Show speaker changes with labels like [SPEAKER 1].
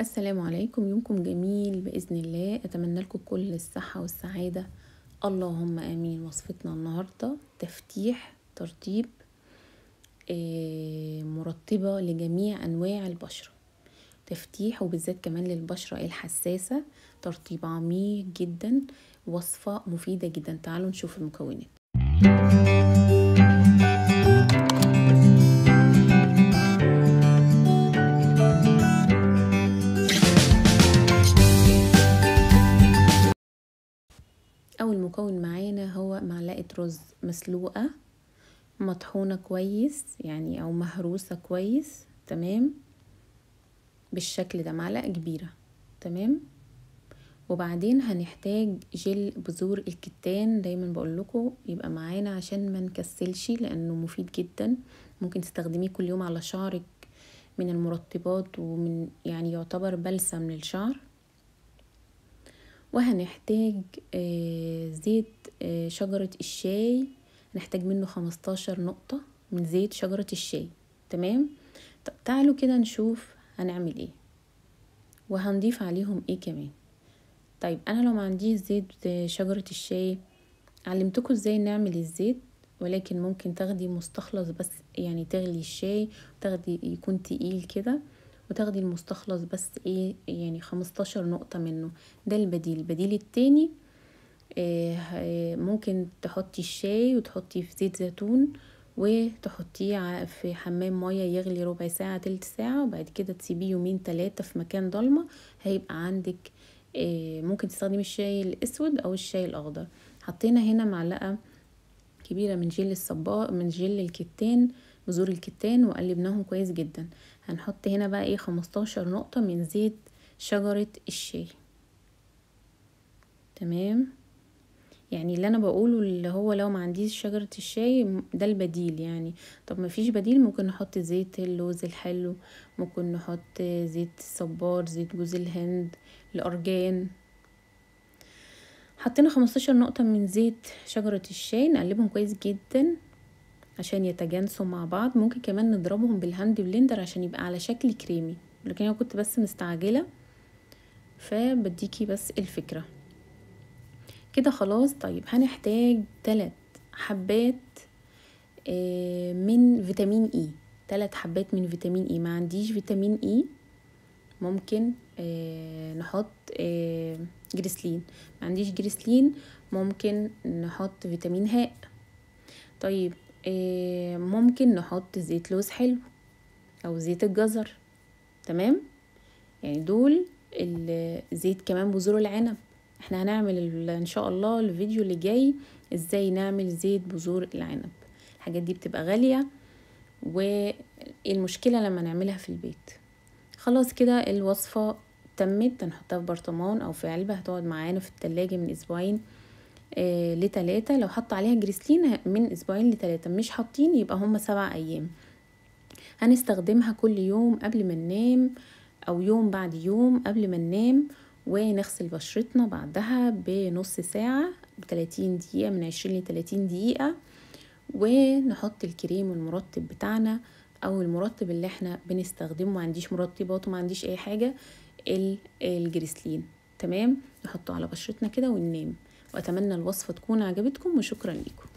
[SPEAKER 1] السلام عليكم يومكم جميل بإذن الله أتمنى لكم كل الصحة والسعادة اللهم آمين وصفتنا النهاردة تفتيح ترطيب آه، مرطبة لجميع أنواع البشرة تفتيح وبالذات كمان للبشرة الحساسة ترطيب عميق جدا وصفة مفيدة جدا تعالوا نشوف المكونات المكون معانا هو معلقة رز مسلوقة مطحونة كويس يعني أو مهروسة كويس تمام بالشكل ده معلقة كبيرة تمام وبعدين هنحتاج جل بذور الكتان دايما بقول لكم يبقى معانا عشان ما نكسلش لانه مفيد جدا ممكن تستخدميه كل يوم على شعرك من المرطبات ومن يعني يعتبر بلسم للشعر وهنحتاج آه، زيت آه، شجرة الشاي هنحتاج منه خمستاشر نقطة من زيت شجرة الشاي تمام طب تعالوا كده نشوف هنعمل ايه وهنضيف عليهم ايه كمان طيب انا لو ما عنديش زيت آه، شجرة الشاي علمتكم ازاي نعمل الزيت ولكن ممكن تاخدي مستخلص بس يعني تغلي الشاي تاخدي يكون تقيل كده وتاخدي المستخلص بس ايه يعني خمستاشر نقطة منه ده البديل البديل التاني آه، آه، ممكن تحطي الشاي وتحطي في زيت زيتون وتحطيه في حمام ميه يغلي ربع ساعه تلت ساعه وبعد كده تسيبيه يومين تلاتة في مكان ضلمه هيبقى عندك آه، ممكن تستخدمي الشاي الاسود او الشاي الاخضر حطينا هنا معلقه كبيره من جل الصباغ من جل الكتان بذور الكتان وقلبناهم كويس جدا هنحط هنا بقى ايه خمستاشر نقطة من زيت شجرة الشاي تمام يعني اللي انا بقوله اللي هو لو ما عنديش شجرة الشاي ده البديل يعني طب ما فيش بديل ممكن نحط زيت اللوز الحلو ممكن نحط زيت الصبار زيت جوز الهند الارجان حطينا خمستاشر نقطة من زيت شجرة الشاي نقلبهم كويس جدا عشان يتجانسوا مع بعض ممكن كمان نضربهم بالهاند بلندر عشان يبقى على شكل كريمي لكن انا كنت بس مستعجله فبديكي بس الفكره كده خلاص طيب هنحتاج تلات حبات آه، من فيتامين اي e. تلات حبات من فيتامين اي e. ما عنديش فيتامين اي e. ممكن آه، نحط آه، جريسلين ما عنديش جريسلين ممكن نحط فيتامين هاء طيب إيه، ممكن نحط زيت لوز حلو او زيت الجزر تمام يعني دول زيت كمان بذور العنب احنا هنعمل ان شاء الله الفيديو اللي جاي ازاي نعمل زيت بذور العنب الحاجات دي بتبقى غاليه والمشكله لما نعملها في البيت خلاص كده الوصفه تمت هنحطها في برطمان او في علبه هتقعد معانا في التلاجة من اسبوعين لثلاثة لتلاتة لو حط عليها جريسلين من اسبوعين لتلاتة مش حاطين يبقى هما سبع ايام هنستخدمها كل يوم قبل ما ننام او يوم بعد يوم قبل ما ننام ونغسل بشرتنا بعدها بنص ساعة بتلاتين دقيقة من عشرين لتلاتين دقيقة ونحط الكريم المرطب بتاعنا او المرطب اللي احنا بنستخدمه ما عنديش مرطبات وما عنديش اي حاجة الجريسلين تمام نحطه على بشرتنا كده وننام وأتمنى الوصفة تكون عجبتكم وشكرا لكم